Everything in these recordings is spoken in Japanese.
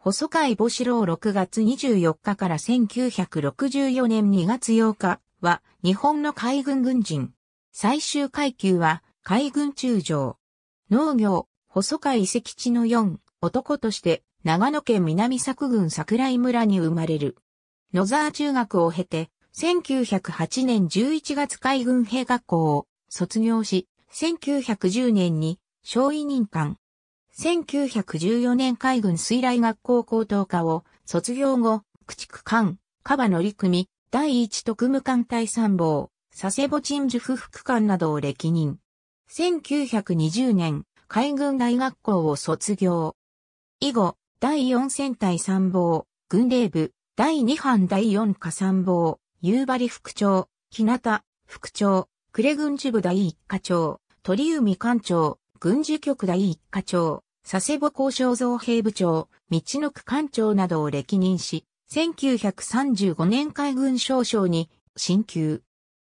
細貝母子郎6月24日から1964年2月8日は日本の海軍軍人。最終階級は海軍中将。農業、細貝遺跡地の4男として長野県南作郡桜井村に生まれる。野沢中学を経て1908年11月海軍兵学校を卒業し、1910年に小委任官1914年海軍水雷学校高等科を卒業後、駆逐艦、カバ乗組、第一特務艦隊参謀、佐世保鎮守府副官などを歴任。1920年、海軍大学校を卒業。以後、第4戦隊参謀、軍令部、第2班第4課参謀、夕張副長、日向、副長、呉軍事部第1課長、鳥海艦長、軍事局第1課長、佐世保交渉造兵部長、道の区官長などを歴任し、1935年海軍少将に、進級。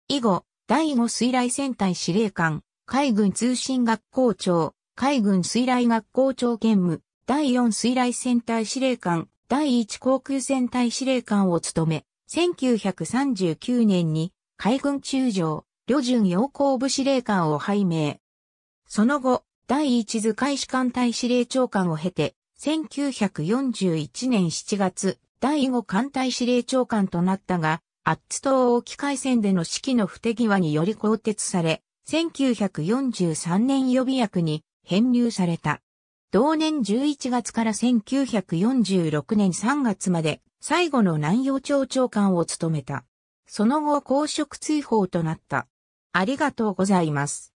以後、第5水雷戦隊司令官、海軍通信学校長、海軍水雷学校長兼務、第4水雷戦隊司令官、第1航空戦隊司令官を務め、1939年に海軍中将、旅順洋行部司令官を拝命。その後、第一図海士艦隊司令長官を経て、1941年7月、第五艦隊司令長官となったが、アッツ島沖海戦での指揮の不手際により更迭され、1943年予備役に編入された。同年11月から1946年3月まで最後の南洋町長官を務めた。その後公職追放となった。ありがとうございます。